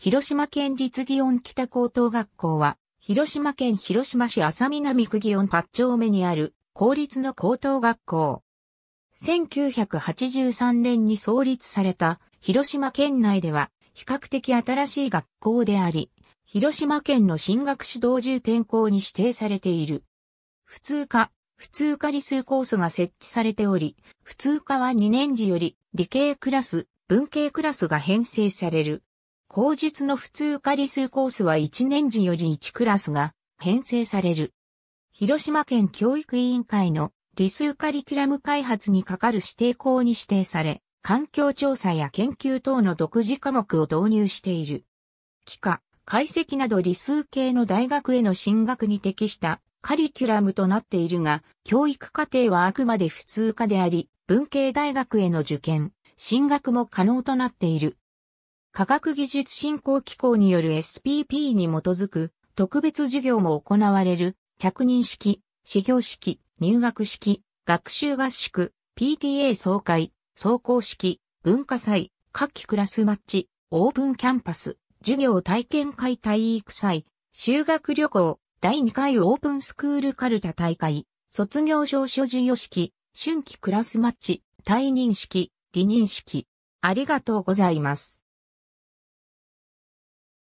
広島県立祇園北高等学校は、広島県広島市浅南区祇園八丁目にある公立の高等学校。1983年に創立された広島県内では比較的新しい学校であり、広島県の進学指導重点校に指定されている。普通科、普通科理数コースが設置されており、普通科は2年時より理系クラス、文系クラスが編成される。口述の普通理数コースは1年時より1クラスが編成される。広島県教育委員会の理数カリキュラム開発に係る指定校に指定され、環境調査や研究等の独自科目を導入している。機科、解析など理数系の大学への進学に適したカリキュラムとなっているが、教育課程はあくまで普通科であり、文系大学への受験、進学も可能となっている。科学技術振興機構による SPP に基づく特別授業も行われる着任式、始業式、入学式、学習合宿、PTA 総会、総行式、文化祭、夏季クラスマッチ、オープンキャンパス、授業体験会体育祭、修学旅行、第2回オープンスクールカルタ大会、卒業証書授与式、春季クラスマッチ、退任式、離任式。ありがとうございます。